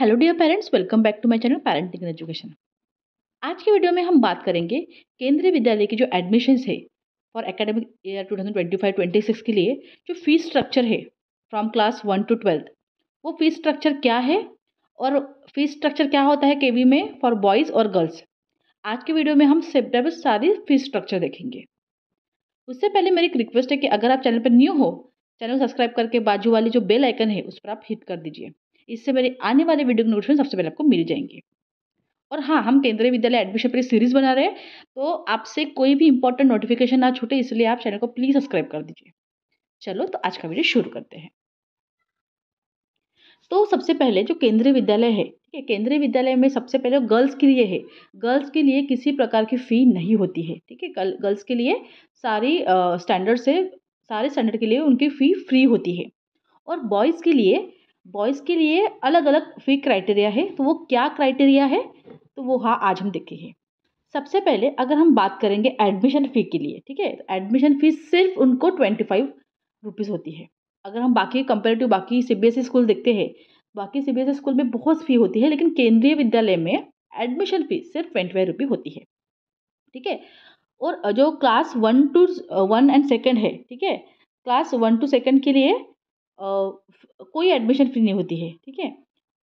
hello dear parents welcome back to my channel parenting education आज के video में हम बात करेंगे केंद्रीय विद्यालय की जो एडमिशन्स है फॉर एकेडमिक ईयर 2025-26 के लिए जो फीस स्ट्रक्चर है from class one to twelfth वो फीस स्ट्रक्चर क्या है और फीस स्ट्रक्चर क्या होता है के में फॉर बॉयज़ और गर्ल्स आज के वीडियो में हम सेप्टेबर सारी फीस स्ट्रक्चर देखेंगे उससे पहले मेरी एक रिक्वेस्ट है कि अगर आप चैनल पर न्यू हो चैनल सब्सक्राइब करके बाजू वाली जो बेल आइकन है उस पर आप हिट कर दीजिए इससे मेरे आने वाले वीडियो के नोटिफिकेशन सबसे पहले आपको मिल जाएंगे और हाँ हम केंद्रीय विद्यालय एडमिशन पर सीरीज बना रहे हैं तो आपसे कोई भी इंपॉर्टेंट नोटिफिकेशन ना छूटे इसलिए आप चैनल को प्लीज़ सब्सक्राइब कर दीजिए चलो तो आज का वीडियो शुरू करते हैं तो सबसे पहले जो केंद्रीय विद्यालय है ठीक है केंद्रीय विद्यालय में सबसे पहले गर्ल्स के लिए है गर्ल्स के लिए किसी प्रकार की फ़ी नहीं होती है ठीक है गर्ल्स के लिए सारी स्टैंडर्ड से सारे स्टैंडर्ड के लिए उनकी फ़ी फ्री होती है और बॉयज़ के लिए बॉयज़ के लिए अलग अलग फ़ी क्राइटेरिया है तो वो क्या क्राइटेरिया है तो वो हाँ आज हम देखेंगे सबसे पहले अगर हम बात करेंगे एडमिशन फ़ी के लिए ठीक है तो एडमिशन फ़ीस सिर्फ उनको ट्वेंटी फाइव रुपीज़ होती है अगर हम बाकी कंपेरेटिव बाकी C B S E school देखते हैं बाकी C B S E school में बहुत फ़ी होती है लेकिन केंद्रीय विद्यालय में एडमिशन फ़ीस सिर्फ ट्वेंटी फाइव रुपी होती है ठीक है और जो class one to one and second है ठीक है क्लास वन टू सेकेंड के लिए कोई एडमिशन फ़ी नहीं होती है ठीक है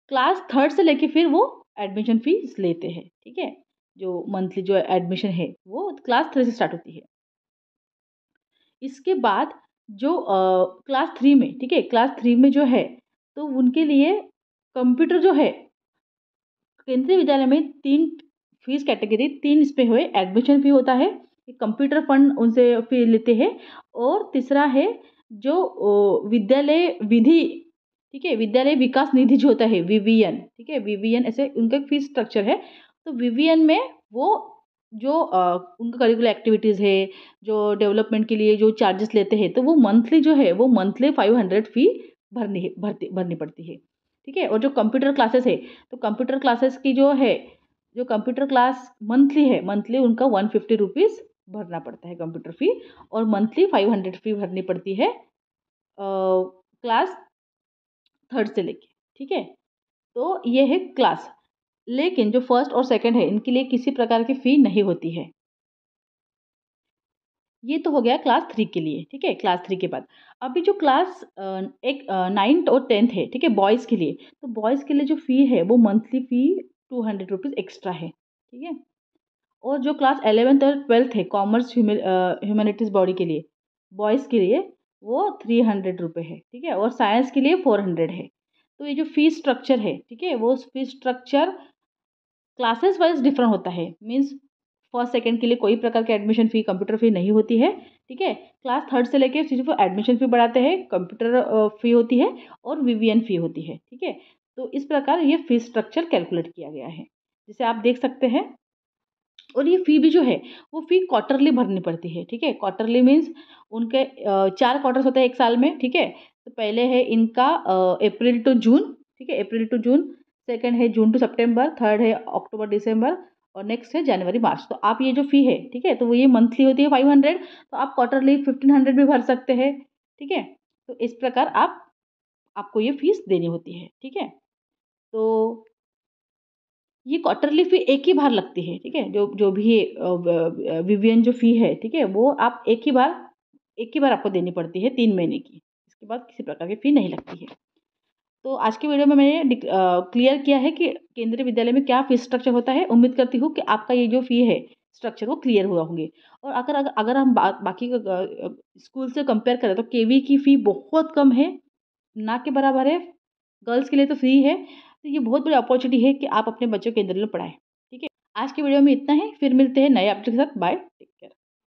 क्लास थर्ड से लेके फिर वो एडमिशन फ़ीस लेते हैं ठीक है जो मंथली जो एडमिशन है वो क्लास थ्री से स्टार्ट होती है इसके बाद जो क्लास थ्री में ठीक है क्लास थ्री में जो है तो उनके लिए कंप्यूटर जो है केंद्रीय विद्यालय में तीन फीस कैटेगरी तीन इस पर हुए एडमिशन फी होता है कंप्यूटर फंड उनसे फी लेते हैं और तीसरा है जो विद्यालय विधि ठीक है विद्यालय विकास निधि जो होता है विवियन ठीक है विवियन ऐसे उनका फीस स्ट्रक्चर है तो विवियन में वो जो उनका करिकुलर एक्टिविटीज़ है जो डेवलपमेंट के लिए जो चार्जेस लेते हैं तो वो मंथली जो है वो मंथली फाइव हंड्रेड फी भरनी है भरती भरनी पड़ती है ठीक है और जो कंप्यूटर क्लासेस है तो कंप्यूटर क्लासेस की जो है जो कंप्यूटर क्लास मंथली है मंथली उनका वन फिफ्टी रुपीज़ भरना पड़ता है कंप्यूटर फ़ी और मंथली फाइव हंड्रेड फ़ी भरनी पड़ती है क्लास थर्ड से लेके ठीक है तो ये है क्लास लेकिन जो फर्स्ट और सेकंड है इनके लिए किसी प्रकार की फ़ी नहीं होती है ये तो हो गया क्लास थ्री के लिए ठीक है क्लास थ्री के बाद अभी जो क्लास एक नाइन्थ और टेंथ है ठीक है बॉयज़ के लिए तो बॉयज़ के लिए जो फ़ी है वो monthly fee two hundred rupees extra है ठीक है और जो क्लास एलेवेंथ और ट्वेल्थ है कॉमर्स ह्यूमैनिटीज़ बॉडी के लिए बॉयज़ के लिए वो थ्री हंड्रेड रुपये है ठीक है और साइंस के लिए फोर हंड्रेड है तो ये जो फीस स्ट्रक्चर है ठीक है वो fees structure classes wise different होता है मीन्स फर्स्ट सेकेंड के लिए कोई प्रकार की एडमिशन फ़ी कंप्यूटर फ़ी नहीं होती है ठीक है क्लास थर्ड से लेकर सिर्फ एडमिशन फ़ी बढ़ाते हैं कंप्यूटर फ़ी होती है और वी फ़ी होती है ठीक है तो इस प्रकार ये फीस स्ट्रक्चर कैलकुलेट किया गया है जिसे आप देख सकते हैं और ये फ़ी भी जो है वो फ़ी क्वार्टरली भरनी पड़ती है ठीक है क्वार्टरली मीन्स उनके चार क्वार्टर्स होते हैं एक साल में ठीक है तो पहले है इनका अप्रैल टू जून ठीक है अप्रैल टू जून सेकेंड है जून टू सेप्टेम्बर थर्ड है अक्टूबर डिसम्बर और नेक्स्ट है जनवरी मार्च तो आप ये जो फ़ी है ठीक है तो वो ये मंथली होती है फाइव हंड्रेड तो आप क्वार्टरली फिफ्टीन हंड्रेड भी भर सकते हैं ठीक है तो इस प्रकार आप आपको ये फीस देनी होती है ठीक है तो ये क्वार्टरली फ़ी एक ही बार लगती है ठीक है जो जो भी विवियन जो फ़ी है ठीक है वो आप एक ही बार एक ही बार आपको देनी पड़ती है तीन महीने की इसके बाद किसी प्रकार की फ़ी नहीं लगती है तो आज के वीडियो में मैंने क्लियर किया है कि केंद्रीय विद्यालय में क्या फ़ी स्ट्रक्चर होता है उम्मीद करती हूँ कि आपका ये जो फ़ी है स्ट्रक्चर वो क्लियर हुआ होंगे और अगर अगर, अगर हम बा, बाकी स्कूल से कंपेयर करें तो केवी की फ़ी बहुत कम है ना के बराबर है गर्ल्स के लिए तो फ्री है तो ये बहुत बड़ी अपॉर्चुनिटी है कि आप अपने बच्चों के अंदर पढ़ाएं ठीक है आज के वीडियो में इतना है फिर मिलते हैं नए आपके साथ बाय टेक केयर